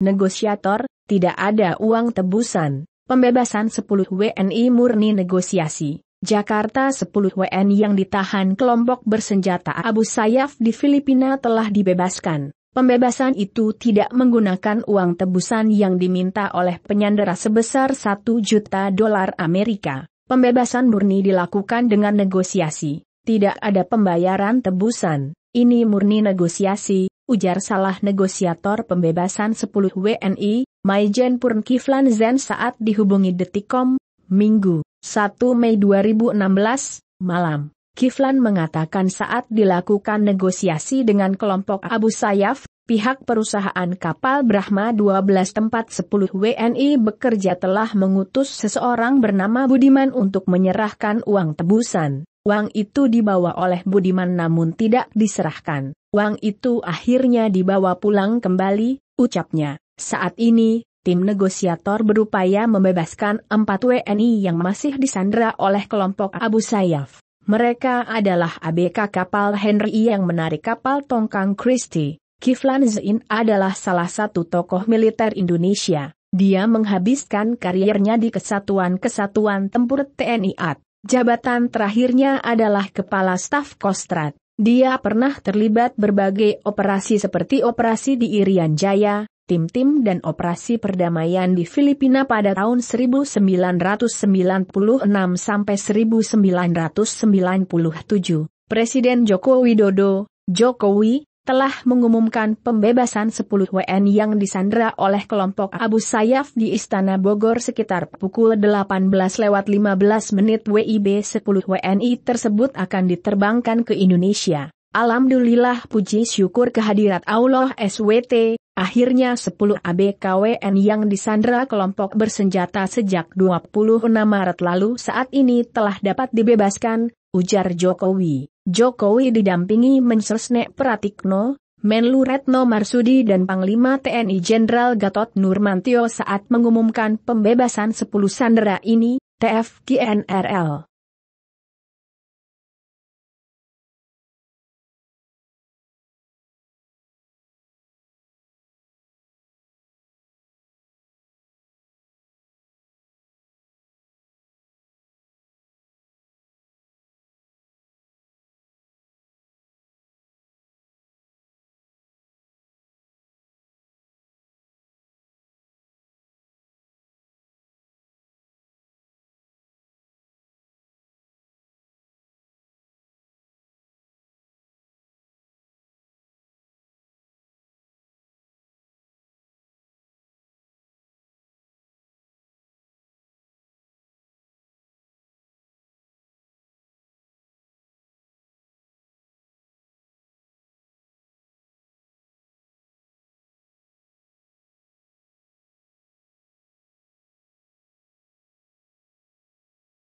negosiator, tidak ada uang tebusan, pembebasan 10 WNI murni negosiasi. Jakarta 10 WNI yang ditahan kelompok bersenjata Abu Sayyaf di Filipina telah dibebaskan. Pembebasan itu tidak menggunakan uang tebusan yang diminta oleh penyandera sebesar 1 juta dolar Amerika. Pembebasan murni dilakukan dengan negosiasi. Tidak ada pembayaran tebusan. Ini murni negosiasi, ujar salah negosiator pembebasan 10 WNI, Maijen Kiflan Zen saat dihubungi Detikom, Minggu, 1 Mei 2016, malam. Kiflan mengatakan saat dilakukan negosiasi dengan kelompok Abu Sayyaf, pihak perusahaan kapal Brahma 12 tempat 10 WNI bekerja telah mengutus seseorang bernama Budiman untuk menyerahkan uang tebusan. Uang itu dibawa oleh Budiman namun tidak diserahkan. Uang itu akhirnya dibawa pulang kembali, ucapnya. Saat ini, tim negosiator berupaya membebaskan empat WNI yang masih disandra oleh kelompok Abu Sayyaf. Mereka adalah ABK kapal Henry yang menarik kapal tongkang Christie. Kiflan Zain adalah salah satu tokoh militer Indonesia. Dia menghabiskan kariernya di Kesatuan-Kesatuan Tempur TNI AT. Jabatan terakhirnya adalah Kepala Staf Kostrad. Dia pernah terlibat berbagai operasi seperti operasi di Irian Jaya, tim-tim dan operasi perdamaian di Filipina pada tahun 1996 sampai 1997. Presiden Joko Widodo, Jokowi, telah mengumumkan pembebasan 10 WN yang disandra oleh kelompok Abu Sayyaf di Istana Bogor sekitar pukul 18 lewat 15 menit WIB 10 WNI tersebut akan diterbangkan ke Indonesia. Alhamdulillah puji syukur kehadirat Allah SWT, akhirnya 10 ABKWN yang disandra kelompok bersenjata sejak 26 Maret lalu saat ini telah dapat dibebaskan, ujar Jokowi. Jokowi didampingi Mensesnek Pratikno, Menlu Retno Marsudi dan Panglima TNI Jenderal Gatot Nurmantio saat mengumumkan pembebasan 10 sandera ini, TFKNRL.